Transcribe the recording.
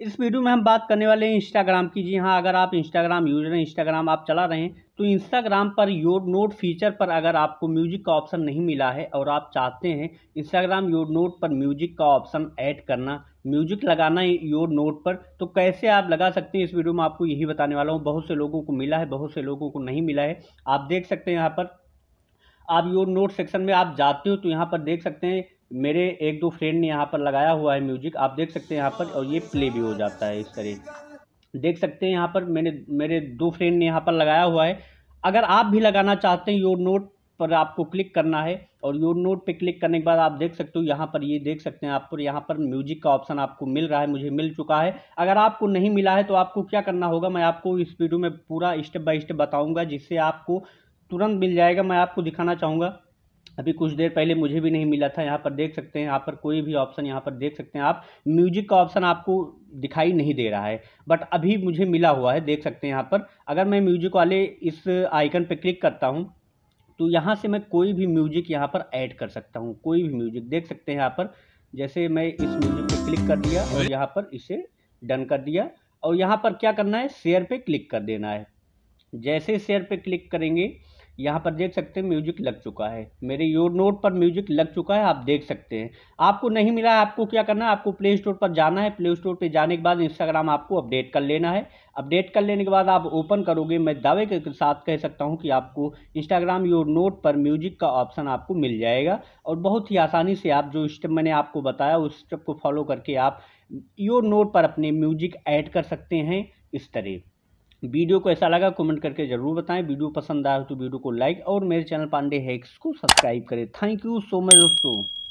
इस वीडियो में हम बात करने वाले हैं इंस्टाग्राम की जी हाँ अगर आप इंस्टाग्राम यूजर हैं इंस्टाग्राम आप चला रहे हैं तो Instagram per your note feature पर अगर आपको म्यूजिक का ऑप्शन नहीं मिला है और आप चाहते हैं इंस्टाग्राम योर नोट पर म्यूजिक का ऑप्शन ऐड करना म्यूजिक लगाना योर नोट पर तो कैसे आप लगा सकते हैं इस वीडियो में आपको यही बताने वाला हूँ बहुत से लोगों को मिला है बहुत से लोगों को नहीं मिला है आप देख सकते हैं यहाँ पर आप योर नोट सेक्शन में आप जाते हो तो यहाँ पर देख सकते हैं मेरे एक दो फ्रेंड ने यहाँ पर लगाया हुआ है म्यूजिक आप देख सकते हैं यहाँ पर और ये प्ले भी हो जाता है इस तरह देख सकते हैं यहाँ पर मैंने मेरे दो फ्रेंड ने यहाँ पर लगाया हुआ है अगर आप भी लगाना चाहते हैं योर नोट पर आपको क्लिक करना है और योर नोट पे क्लिक करने के बाद आप देख सकते हो यहाँ पर ये देख सकते हैं आप पर यहाँ पर म्यूजिक का ऑप्शन आपको मिल रहा है मुझे मिल चुका है अगर आपको नहीं मिला है तो आपको क्या करना होगा मैं आपको इस वीडियो में पूरा स्टेप बाय स्टेप बताऊँगा जिससे आपको तुरंत मिल जाएगा मैं आपको दिखाना चाहूँगा अभी कुछ देर पहले मुझे भी नहीं मिला था यहाँ पर देख सकते हैं यहाँ पर कोई भी ऑप्शन यहाँ पर देख सकते हैं आप म्यूजिक का ऑप्शन आपको दिखाई नहीं दे रहा है बट अभी मुझे मिला हुआ है देख सकते हैं यहाँ पर अगर मैं म्यूजिक वाले इस आइकन पर क्लिक करता हूँ तो यहाँ से मैं कोई भी म्यूजिक यहाँ पर ऐड कर सकता हूँ कोई भी म्यूजिक देख सकते हैं यहाँ पर जैसे मैं इस म्यूजिक पर क्लिक कर दिया और यहाँ पर इसे डन कर दिया और यहाँ पर क्या करना है शेयर पर क्लिक कर देना है जैसे शेयर पर क्लिक करेंगे यहाँ पर देख सकते हैं म्यूजिक लग चुका है मेरे योर नोट पर म्यूजिक लग चुका है आप देख सकते हैं आपको नहीं मिला है आपको क्या करना है आपको प्ले स्टोर पर जाना है प्ले स्टोर पर जाने के बाद इंस्टाग्राम आपको अपडेट कर लेना है अपडेट कर लेने के बाद आप ओपन करोगे मैं दावे के साथ कह सकता हूँ कि आपको इंस्टाग्राम योर नोट पर म्यूजिक का ऑप्शन आपको मिल जाएगा और बहुत ही आसानी से आप जो स्टेप मैंने आपको बताया उस स्टेप को फॉलो करके आप योर नोट पर अपने म्यूजिक ऐड कर सकते हैं इस तरह वीडियो को ऐसा लगा कमेंट करके जरूर बताएं वीडियो पसंद आए तो वीडियो को लाइक और मेरे चैनल पांडे हैक्स को सब्सक्राइब करें थैंक यू सो मच दोस्तों